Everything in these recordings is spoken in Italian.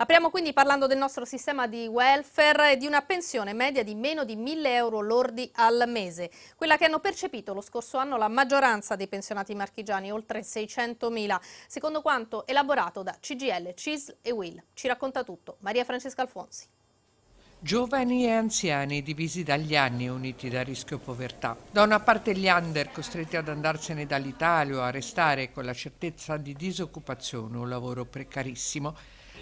Apriamo quindi parlando del nostro sistema di welfare e di una pensione media di meno di 1000 euro lordi al mese, quella che hanno percepito lo scorso anno la maggioranza dei pensionati marchigiani, oltre 600.000, secondo quanto elaborato da CGL, CISL e WIL. Ci racconta tutto Maria Francesca Alfonsi. Giovani e anziani divisi dagli anni uniti da rischio povertà. Da una parte gli under costretti ad andarsene dall'Italia o a restare con la certezza di disoccupazione o lavoro precarissimo,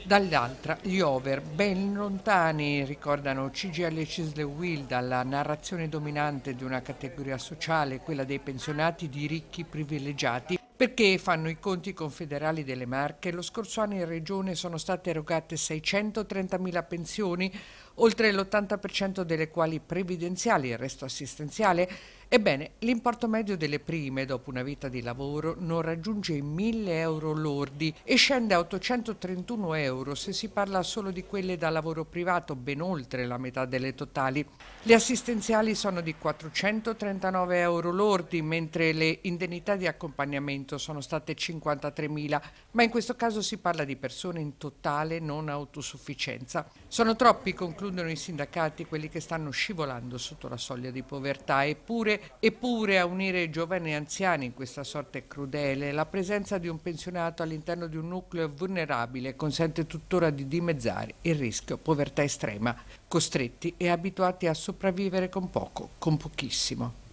Dall'altra gli over, ben lontani, ricordano CGL Cisle Will dalla narrazione dominante di una categoria sociale, quella dei pensionati di ricchi privilegiati, perché fanno i conti confederali delle Marche, lo scorso anno in Regione sono state erogate 630.000 pensioni, oltre l'80% delle quali previdenziali, il resto assistenziale, Ebbene, l'importo medio delle prime dopo una vita di lavoro non raggiunge i 1000 euro lordi e scende a 831 euro se si parla solo di quelle da lavoro privato, ben oltre la metà delle totali. Le assistenziali sono di 439 euro lordi, mentre le indennità di accompagnamento sono state 53.000, ma in questo caso si parla di persone in totale non autosufficienza. Sono troppi, concludono i sindacati, quelli che stanno scivolando sotto la soglia di povertà, eppure eppure a unire giovani e anziani in questa sorte crudele, la presenza di un pensionato all'interno di un nucleo vulnerabile consente tuttora di dimezzare il rischio povertà estrema, costretti e abituati a sopravvivere con poco, con pochissimo.